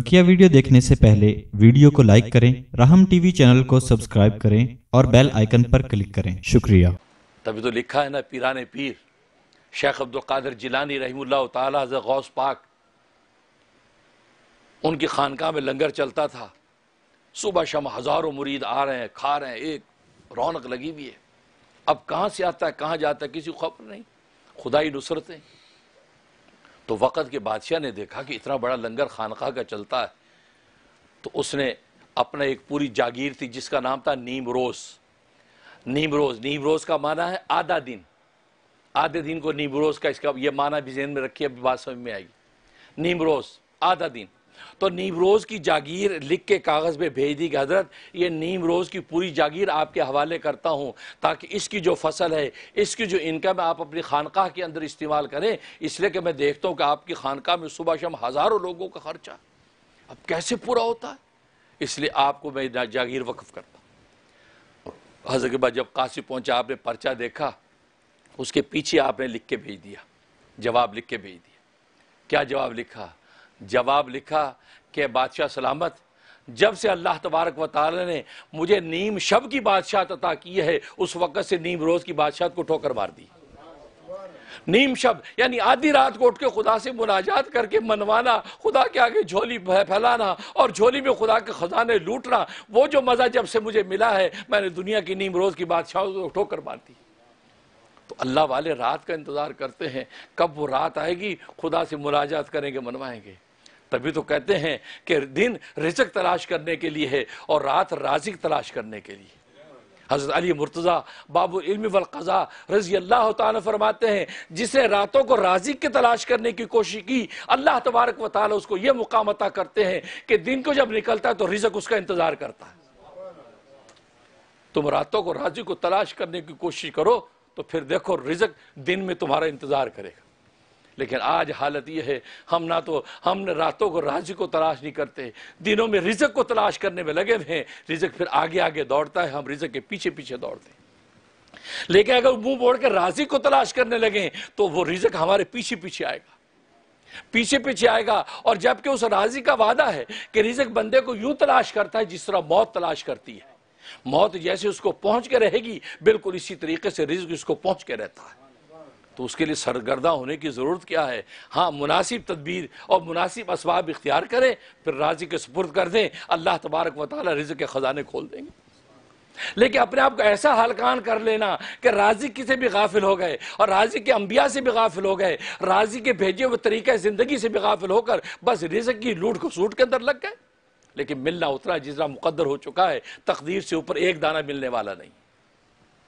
बकिया वीडियो देखने से पहले वीडियो को लाइक करें राहम टीवी चैनल को सब्सक्राइब करें और बेल आइकन पर क्लिक करें शुक्रिया तभी तो लिखा है ना पीरान पीर शेख अब्दुल कादर जिलानी रहीमुल्ला तज गौस पाक उनकी खानका में लंगर चलता था सुबह शाम हज़ारों मुरीद आ रहे हैं खा रहे हैं एक रौनक लगी हुई है अब कहाँ से आता है कहाँ जाता है किसी को खबर नहीं खुदाई नुसरतें तो वक़्त के बादशाह ने देखा कि इतना बड़ा लंगर खानका का चलता है तो उसने अपना एक पूरी जागीर थी जिसका नाम था रोज़ रोज नीम रोज़ का माना है आधा दिन आधे दिन को रोज़ का इसका ये माना भी जहन में रखिए अभी बात समझ में आएगी रोज़ आधा दिन तो रोज की जागीर लिख के कागज़ पे भेज दी कि हजरत ये रोज की पूरी जागीर आपके हवाले करता हूँ ताकि इसकी जो फसल है इसकी जो इनकम आप अपनी खानका के अंदर इस्तेमाल करें इसलिए कि मैं देखता हूँ कि आपकी खानका में सुबह शाम हज़ारों लोगों का खर्चा अब कैसे पूरा होता है इसलिए आपको मैं जागीर वक्फ करता हजरत के बाद जब काशी पहुँचा आपने पर्चा देखा उसके पीछे आपने लिख के भेज दिया जवाब लिख के भेज दिया क्या जवाब लिखा जवाब लिखा कि बादशाह सलामत जब से अल्लाह तबारक व तारा ने मुझे नीम शब की बादशाहत अता की है उस वक़्त से नीम रोज़ की बादशाहत को ठोकर मार दी नीम शब यानी आधी रात को उठ के खुदा से मुनाजात करके मनवाना खुदा के आगे झोली फैलाना और झोली में खुदा के खजाने लूटना वो जो मज़ा जब से मुझे मिला है मैंने दुनिया की नीम रोज़ की बादशाह को ठोकर मार दी तो अल्लाह वाले रात का इंतज़ार करते हैं कब वो रात आएगी खुदा से मुनाजात करेंगे मनवाएंगे तभी तो कहते हैं कि दिन रिजक तलाश करने के लिए है और रात राजिक तलाश करने के लिए हज़रत अली मुर्तज़ा बाबुलम वलक़ा रजी अल्लाह फरमाते हैं जिसे रातों को राजिक की तलाश करने की कोशिश की अल्लाह तबारक व उसको यह मुकाम अता करते हैं कि दिन को जब निकलता है तो रिजक उसका इंतज़ार करता है तुम रातों को राजी को तलाश करने की कोशिश करो तो फिर देखो रिजक दिन में तुम्हारा इंतज़ार करेगा लेकिन आज हालत यह है हम ना तो हम रातों को राजी को तलाश नहीं करते दिनों में रिजक को तलाश करने में लगे हुए हैं रिजक फिर आगे आगे दौड़ता है हम रिजक के पीछे पीछे दौड़ते हैं लेकिन अगर मुंह बोड़ के राजी को तलाश करने लगे तो वो रिजक हमारे पीछे पीछे आएगा पीछे पीछे आएगा और जबकि उस राजी का वादा है कि रिजक बंदे को यूं तलाश करता है जिस तरह मौत तलाश करती है मौत जैसे उसको पहुंच के रहेगी बिल्कुल इसी तरीके से रिजक उसको पहुंच के रहता है तो उसके लिए सरगर्दा होने की ज़रूरत क्या है हाँ मुनासिब तदबीर और मुनासिब इसबाब इख्तियार करें फिर राजी के सपुर्द कर दें अल्लाह तबारक व रज के ख़जाने खोल देंगे लेकिन अपने आप को ऐसा हलकान कर लेना कि राजी किसे भी गाफिल हो गए और राजी के अंबिया से भी गाफिल हो गए राजी के भेजे हुए तरीक़े ज़िंदगी से भी गाफिल होकर बस रिजक की लूट को सूट के अंदर लग गए लेकिन मिलना उतना जितना मुकदर हो चुका है तकदीर से ऊपर एक दाना मिलने वाला नहीं